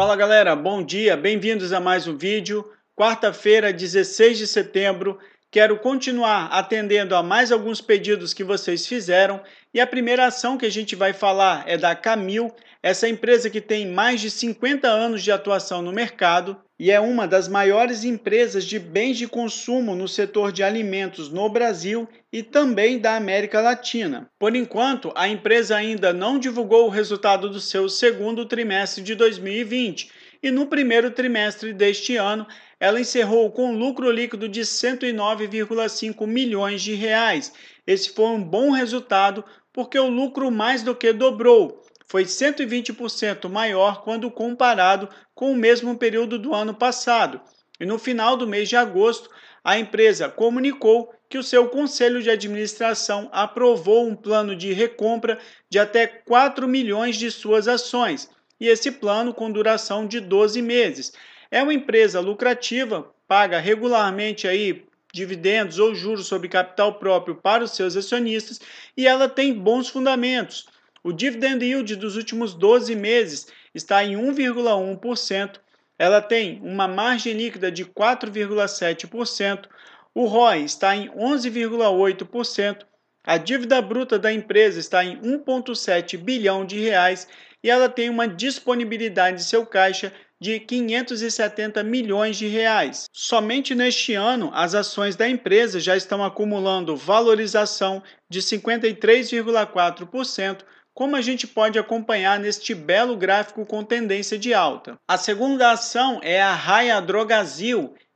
Fala galera, bom dia, bem-vindos a mais um vídeo. Quarta-feira, 16 de setembro, Quero continuar atendendo a mais alguns pedidos que vocês fizeram e a primeira ação que a gente vai falar é da Camil, essa empresa que tem mais de 50 anos de atuação no mercado e é uma das maiores empresas de bens de consumo no setor de alimentos no Brasil e também da América Latina. Por enquanto, a empresa ainda não divulgou o resultado do seu segundo trimestre de 2020 e no primeiro trimestre deste ano ela encerrou com lucro líquido de 109,5 milhões de reais. Esse foi um bom resultado porque o lucro mais do que dobrou. Foi 120% maior quando comparado com o mesmo período do ano passado. E no final do mês de agosto, a empresa comunicou que o seu conselho de administração aprovou um plano de recompra de até 4 milhões de suas ações, e esse plano com duração de 12 meses. É uma empresa lucrativa, paga regularmente aí dividendos ou juros sobre capital próprio para os seus acionistas e ela tem bons fundamentos. O dividend yield dos últimos 12 meses está em 1,1%, ela tem uma margem líquida de 4,7%, o ROI está em 11,8%, a dívida bruta da empresa está em 1,7 bilhão de reais e ela tem uma disponibilidade em seu caixa de 570 milhões de reais. Somente neste ano, as ações da empresa já estão acumulando valorização de 53,4% como a gente pode acompanhar neste belo gráfico com tendência de alta. A segunda ação é a Raia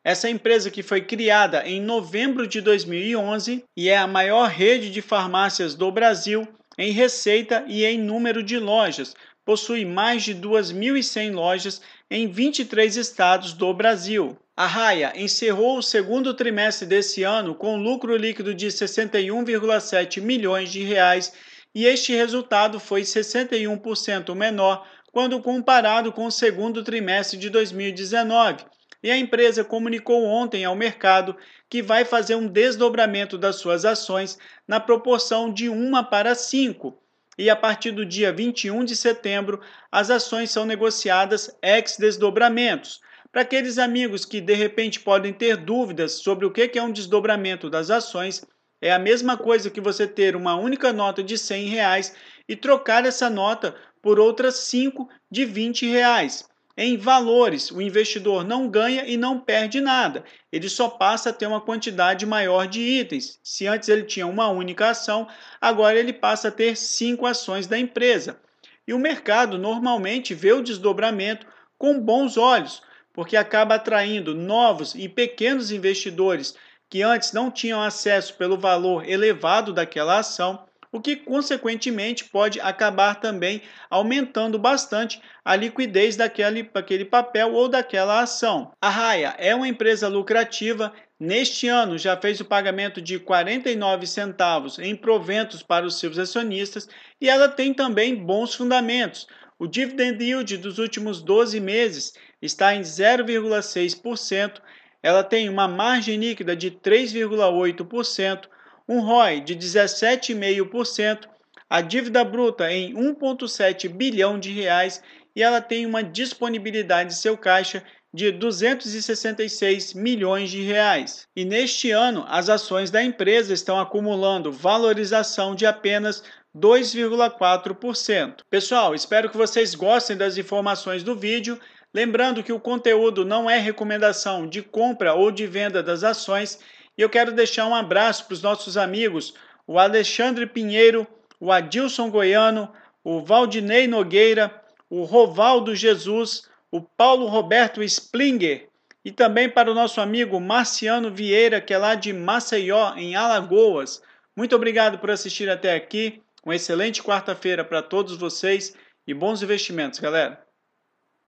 essa empresa que foi criada em novembro de 2011 e é a maior rede de farmácias do Brasil em receita e em número de lojas. Possui mais de 2.100 lojas em 23 estados do Brasil. A Raia encerrou o segundo trimestre desse ano com lucro líquido de 61,7 milhões de reais e este resultado foi 61% menor quando comparado com o segundo trimestre de 2019. E a empresa comunicou ontem ao mercado que vai fazer um desdobramento das suas ações na proporção de 1 para 5 e a partir do dia 21 de setembro, as ações são negociadas ex-desdobramentos. Para aqueles amigos que de repente podem ter dúvidas sobre o que é um desdobramento das ações, é a mesma coisa que você ter uma única nota de 100 reais e trocar essa nota por outras 5 de 20 reais. Em valores, o investidor não ganha e não perde nada, ele só passa a ter uma quantidade maior de itens. Se antes ele tinha uma única ação, agora ele passa a ter cinco ações da empresa. E o mercado normalmente vê o desdobramento com bons olhos, porque acaba atraindo novos e pequenos investidores que antes não tinham acesso pelo valor elevado daquela ação o que consequentemente pode acabar também aumentando bastante a liquidez daquele, daquele papel ou daquela ação. A Raia é uma empresa lucrativa, neste ano já fez o pagamento de 49 centavos em proventos para os seus acionistas e ela tem também bons fundamentos. O dividend yield dos últimos 12 meses está em 0,6%, ela tem uma margem líquida de 3,8%, um ROI de 17,5%, a dívida bruta em 1,7 bilhão de reais e ela tem uma disponibilidade de seu caixa de 266 milhões de reais. E neste ano, as ações da empresa estão acumulando valorização de apenas 2,4%. Pessoal, espero que vocês gostem das informações do vídeo. Lembrando que o conteúdo não é recomendação de compra ou de venda das ações e eu quero deixar um abraço para os nossos amigos, o Alexandre Pinheiro, o Adilson Goiano, o Valdinei Nogueira, o Rovaldo Jesus, o Paulo Roberto Splinger e também para o nosso amigo Marciano Vieira, que é lá de Maceió, em Alagoas. Muito obrigado por assistir até aqui. Uma excelente quarta-feira para todos vocês e bons investimentos, galera.